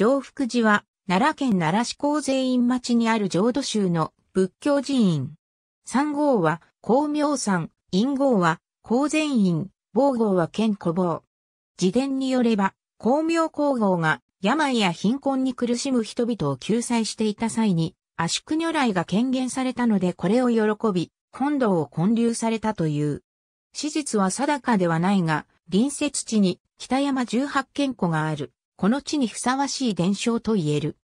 上福寺は、奈良県奈良市高税院町にある浄土宗の仏教寺院。三号は、光明山、陰号は、公善院、某号は県古坊。自伝によれば、光明皇后が病や貧困に苦しむ人々を救済していた際に、圧縮如来が権限されたのでこれを喜び、本堂を建立されたという。史実は定かではないが、隣接地に北山十八軒湖がある。この地にふさわしい伝承と言える。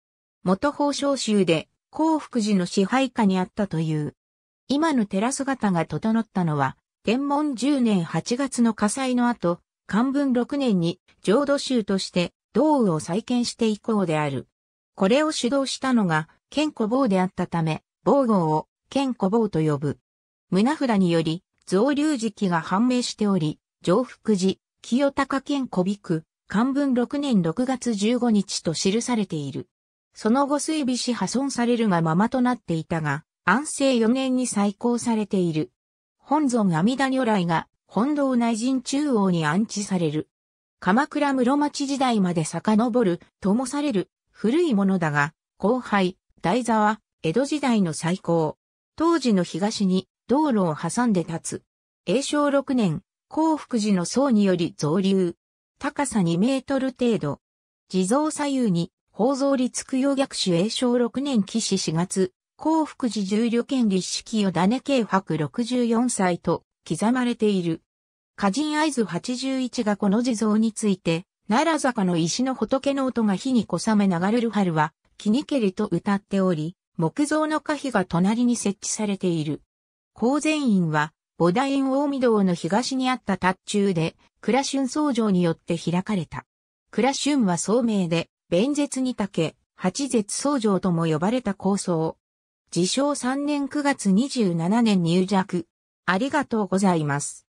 元宝召州で、幸福寺の支配下にあったという。今の寺姿が整ったのは、天文10年8月の火災の後、漢文6年に浄土宗として道雨を再建して以降である。これを主導したのが、健古坊であったため、坊号を健古坊と呼ぶ。胸札により、増流時期が判明しており、上福寺、清高健古美区、漢文6年6月15日と記されている。その後水尾し破損されるがままとなっていたが、安政4年に再興されている。本尊阿弥陀如来が本堂内陣中央に安置される。鎌倉室町時代まで遡るともされる古いものだが、後輩、台座は江戸時代の最高。当時の東に道路を挟んで立つ。永正6年、幸福寺の僧により増流。高さ2メートル程度。地蔵左右に、宝蔵立供養逆手栄昭6年騎士4月、幸福寺重旅権立式よ種慶白64歳と刻まれている。歌人合図81がこの地蔵について、奈良坂の石の仏の音が火に小雨流れる春は、木にけりと歌っており、木造の歌碑が隣に設置されている。公前院は、ボダ園大御堂の東にあった達中で、倉春僧城によって開かれた。倉春は聡明で、弁舌に竹、八絶僧城とも呼ばれた構想。自称3年9月27年入弱。ありがとうございます。